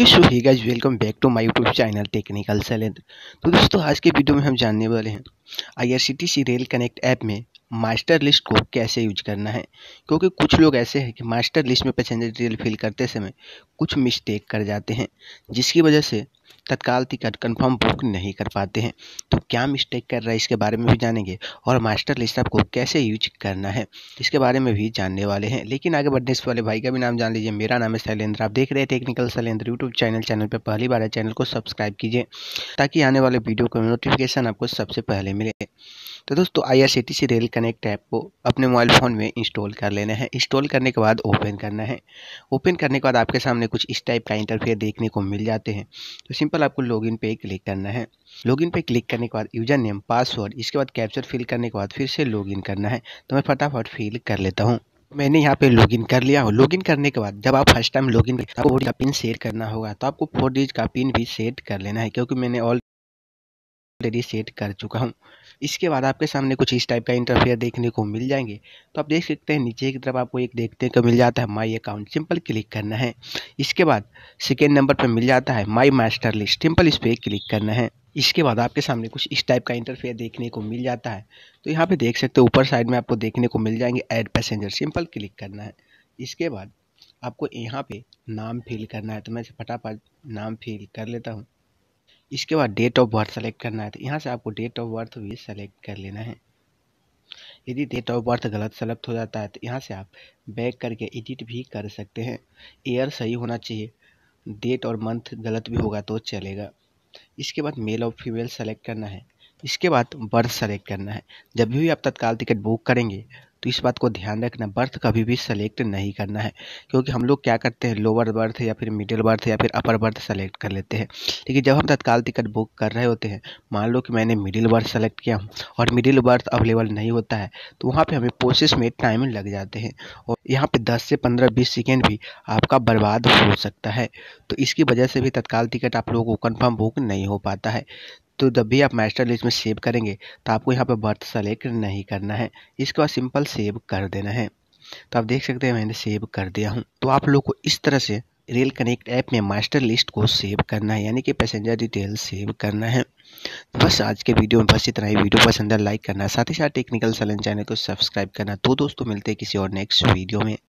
so hey guys welcome back to my YouTube channel technical Shailendra तो दोस्तों आज के वीडियो में हम जानने वाले हैं आईआरसीटीसी रेल कनेक्ट ऐप में मास्टर लिस्ट को कैसे यूज करना है क्योंकि कुछ लोग ऐसे हैं कि मास्टर लिस्ट में पैसेंजर डिटेल फिल करते समय कुछ मिस्टेक कर जाते हैं जिसकी वजह से तत्काल टिकट कंफर्म बुक नहीं कर पाते हैं तो क्या मिस्टेक कर रहा है इसके बारे में भी जानेंगे और मास्टर लिस्ट आपको कैसे यूज करना है इसके बारे में भी जानने वाले हैं लेकिन आगे बढ़ने से वाले भाई का भी नाम जान लीजिए मेरा नाम है शैलेंद्र आप देख रहे हैं technical Shailendra YouTube channel channel पर पहली बार है चैनल को सब्सक्राइब कीजिए ताकि आने वाले वीडियो का नोटिफिकेशन आपको सबसे पहले मिले तो दोस्तों T C rail connect app को अपने मोबाइल फ़ोन में इंस्टॉल कर लेना है इंस्टॉल करने के बाद ओपन करना है ओपन करने के बाद आपके सामने कुछ इस टाइप का इंटरफेयर देखने को मिल जाते हैं तो सिंपल आपको लॉगिन पे क्लिक करना है लॉगिन पे क्लिक करने के बाद यूजर नेम पासवर्ड इसके बाद कैप्चर फिल करने के बाद फिर से लॉगिन करना है तो मैं फटाफट फिल कर लेता हूँ मैंने यहाँ पे लॉगिन कर लिया हो लॉगिन करने के बाद जब आप फर्स्ट टाइम लॉगिन आपको का पिन सेट करना होगा तो आपको फोर डिजिट का पिन भी सेट कर लेना है क्योंकि मैंने ऑल ऑलरेडी सेट कर चुका हूँ इसके बाद आपके सामने कुछ इस टाइप का इंटरफेयर देखने को मिल जाएंगे तो आप देख सकते हैं नीचे की तरफ आपको एक देखने को मिल जाता है माई अकाउंट सिंपल क्लिक करना है इसके बाद सेकेंड नंबर पर मिल जाता है माई मास्टर लिस्ट सिंपल इस पर क्लिक करना है इसके बाद आपके सामने कुछ इस टाइप का इंटरफेयर देखने को मिल जाता है तो यहाँ पे देख सकते हो ऊपर साइड में आपको देखने को मिल जाएंगे ऐड पैसेंजर सिंपल क्लिक करना है इसके बाद आपको यहाँ पे नाम फिल करना है तो मैं फटाफट नाम फिल कर लेता हूँ इसके बाद डेट ऑफ बर्थ सेलेक्ट करना है तो यहाँ से आपको डेट ऑफ बर्थ भी सेलेक्ट कर लेना है यदि डेट ऑफ बर्थ गलत सेलेक्ट हो जाता है तो यहाँ से आप बैक करके एडिट भी कर सकते हैं ईयर सही होना चाहिए डेट और मंथ गलत भी होगा तो चलेगा इसके बाद मेल और फीमेल सेलेक्ट करना है इसके बाद बर्थ सेलेक्ट करना है जब भी आप तत्काल टिकट बुक करेंगे तो इस बात को ध्यान रखना बर्थ कभी भी सेलेक्ट नहीं करना है क्योंकि हम लोग क्या करते हैं लोअर बर्थ या फिर मिडिल बर्थ या फिर अपर बर्थ सेलेक्ट कर लेते हैं लेकिन जब हम तत्काल टिकट बुक कर रहे होते हैं मान लो कि मैंने मिडिल बर्थ सेलेक्ट किया हूँ और मिडिल बर्थ अवेलेबल नहीं होता है तो वहाँ पर हमें प्रोसेस में टाइम लग जाते हैं और यहाँ पर दस से पंद्रह बीस सेकेंड भी आपका बर्बाद हो सकता है तो इसकी वजह से भी तत्काल टिकट आप लोगों को कन्फर्म बुक नहीं हो पाता है तो जब भी आप मास्टर लिस्ट में सेव करेंगे तो आपको यहाँ पर बर्थ सेलेक्ट नहीं करना है इसके बाद सिंपल सेव कर देना है तो आप देख सकते हैं मैंने सेव कर दिया हूँ तो आप लोग को इस तरह से रेल कनेक्ट ऐप में मास्टर लिस्ट को सेव करना है यानी कि पैसेंजर डिटेल सेव करना है तो बस आज के वीडियो में बस इतना ही वीडियो पसंद है लाइक करना साथ ही साथ टेक्निकल सलन चैनल को सब्सक्राइब करना तो दोस्तों मिलते हैं किसी और नेक्स्ट वीडियो में